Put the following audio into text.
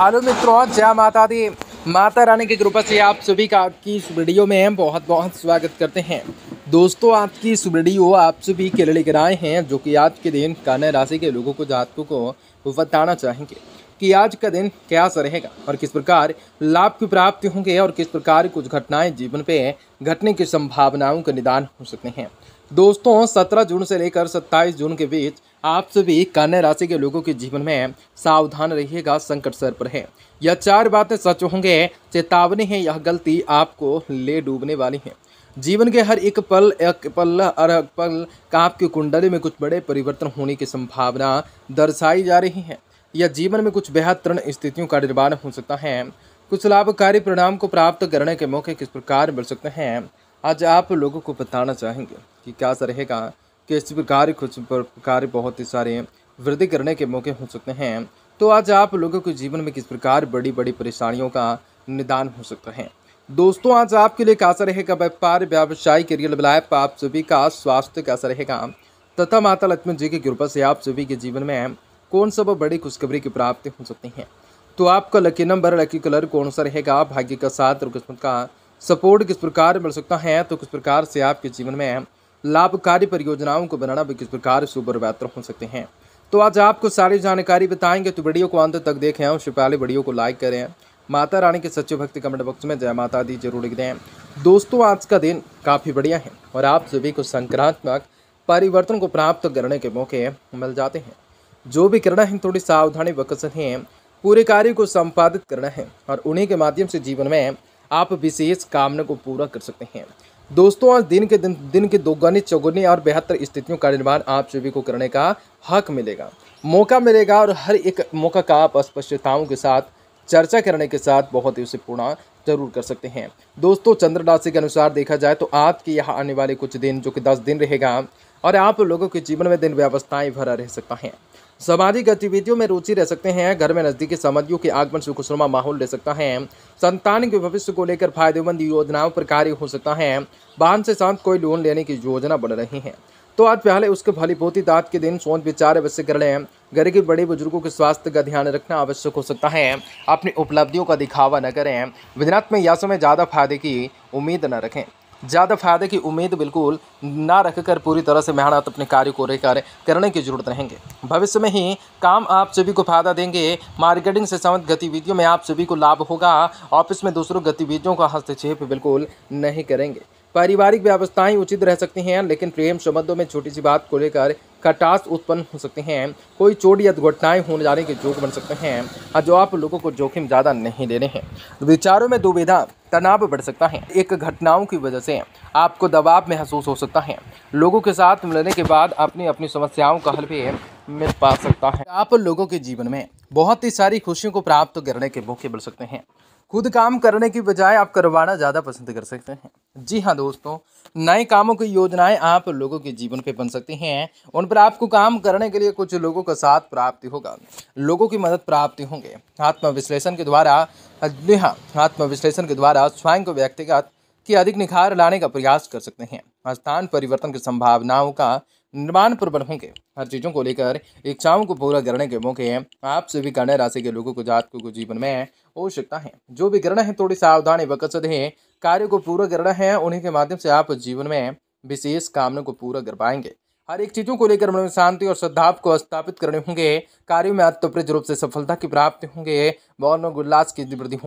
hello मित्रों जय माता दी माता रानी की कृपा से आप सभी का आपकी इस वीडियो में बहुत बहुत स्वागत करते हैं दोस्तों आपकी इस वीडियो आप सभी के लिए लेकर आए हैं जो कि आज के दिन कन्या राशि के लोगों को जातकों को बताना चाहेंगे कि आज का दिन कैसा रहेगा और किस प्रकार लाभ की प्राप्ति होंगे और किस प्रकार कुछ घटनाएं जीवन पे घटने की संभावनाओं का निदान हो सकते हैं दोस्तों 17 जून से लेकर 27 जून के बीच आप सभी कन्या राशि के लोगों के जीवन में सावधान रहिएगा संकट सर पर है यह चार बातें सच होंगे चेतावनी है यह गलती आपको ले डूबने वाली है जीवन के हर एक पल एक पल और पल का आपकी कुंडली में कुछ बड़े परिवर्तन होने की संभावना दर्शाई जा रही है या जीवन में कुछ बेहद तरण स्थितियों का निर्माण हो सकता है कुछ लाभकारी परिणाम को प्राप्त करने के मौके किस प्रकार मिल सकते हैं आज आप लोगों को बताना चाहेंगे कि क्या रहेगा कि इस प्रकार कुछ प्रकार बहुत ही सारे वृद्धि करने के मौके हो सकते हैं तो आज आप लोगों के जीवन में किस प्रकार बड़ी बड़ी परेशानियों का निदान हो सकता है दोस्तों आज आपके लिए कैसा रहेगा व्यापार व्यवसाय करियर लाइफ आप सभी का स्वास्थ्य कैसा रहेगा तथा माता लक्ष्मण जी की कृपा से आप सभी के जीवन में कौन सा वो बड़ी खुशखबरी की प्राप्ति हो सकती है तो आपका लकी नंबर लकी कलर कौन सा रहेगा भाग्य का साथ और किस्मत का सपोर्ट किस प्रकार मिल सकता है तो किस प्रकार से आपके जीवन में लाभकारी परियोजनाओं को बनाना भी किस प्रकार से उबर बेहतर हो सकते हैं तो आज आपको सारी जानकारी बताएंगे तो वीडियो को अंत तक देखें उससे पहले वीडियो को लाइक करें माता रानी के सच्चे भक्ति कमेंट बॉक्स में जय माता दी जरूर लिख दें दोस्तों आज का दिन काफ़ी बढ़िया है और आप सभी को संक्रांतमक परिवर्तन को प्राप्त करने के मौके मिल जाते हैं जो भी करना है थोड़ी सावधानी वकसन है पूरे कार्य को संपादित करना है और उन्हीं के माध्यम से जीवन में आप विशेष कामना को पूरा कर सकते हैं दोस्तों आज दिन के दिन दिन के दोगुनी चौगुनी और बेहतर स्थितियों का निर्माण आप सभी को करने का हक मिलेगा मौका मिलेगा और हर एक मौका का आप अस्पष्टताओं के साथ चर्चा करने के साथ बहुत ही उसे पूर्ण जरूर कर सकते हैं दोस्तों चंद्र राशि के अनुसार देखा जाए तो आपके यहाँ आने वाले कुछ दिन जो कि दस दिन रहेगा और आप लोगों के जीवन में दिन व्यवस्थाएँ भरा रह सकता है सामाजिक गतिविधियों में रुचि रह सकते हैं घर में नज़दीकी संबंधियों के आगमन से खुशनुमा माहौल ले सकता है संतान के भविष्य को लेकर फायदेमंद योजनाओं पर कार्य हो सकता है वाहन से साथ कोई लोन लेने की योजना बन रही है तो आज पहले उसके भलीभूति दात के दिन सोच विचार अवश्य कर लें घर के बड़े बुजुर्गों के स्वास्थ्य का ध्यान रखना आवश्यक हो सकता है अपनी उपलब्धियों का दिखावा न करें विधनात्मक यासों में ज़्यादा फायदे की उम्मीद न रखें ज़्यादा फायदे की उम्मीद बिल्कुल ना रखकर पूरी तरह से मेहनत अपने कार्य को लेकर करने की जरूरत रहेंगे भविष्य में ही काम आप सभी को फायदा देंगे मार्केटिंग से संबंधित गतिविधियों में आप सभी को लाभ होगा ऑफिस में दूसरों गतिविधियों का हस्तक्षेप बिल्कुल नहीं करेंगे पारिवारिक व्यवस्थाएं उचित रह सकती हैं लेकिन प्रेम संबंधों में छोटी सी बात को लेकर कटास उत्पन्न हो सकते हैं कोई चोट या दुर्घटनाएं होने जाने के जोक बन सकते हैं जो आप लोगों को जोखिम ज़्यादा नहीं लेने हैं विचारों में दुविधा तनाव बढ़ सकता है एक घटनाओं की वजह से आपको दबाव महसूस हो सकता है लोगों के साथ मिलने के बाद अपनी अपनी समस्याओं का हल भी मिल पा सकता है आप लोगों के जीवन में बहुत ही सारी खुशियों को प्राप्त करने के मौके मिल सकते हैं खुद काम करने की बजाय आप करवाना ज़्यादा पसंद कर सकते हैं जी हाँ दोस्तों नए कामों की योजनाएं आप लोगों के जीवन पे बन सकती हैं उन पर आपको काम करने के लिए कुछ लोगों का साथ प्राप्ति होगा लोगों की मदद प्राप्ति होंगे आत्मविश्लेषण के द्वारा जी हाँ आत्मविश्लेषण के द्वारा स्वयं को व्यक्तिगत की अधिक निखार लाने का प्रयास कर सकते हैं स्थान परिवर्तन की संभावनाओं का निर्माण प्रबल होंगे हर चीज़ों को लेकर इच्छाओं को पूरा करने के मौके आप सभी कन्या राशि के लोगों को जातकों को जीवन में हो सकता है जो भी ग्रहण है थोड़ी सावधानी व कसरत है कार्य को पूरा करना है उन्हीं के माध्यम से आप जीवन में विशेष कामना को पूरा कर पाएंगे हर एक चीज़ों को लेकर मन में शांति और श्रद्धा को स्थापित करने होंगे कार्यों में अत्यप्रज रूप से सफलता की प्राप्ति होंगे मौन उल्लास की वृद्धि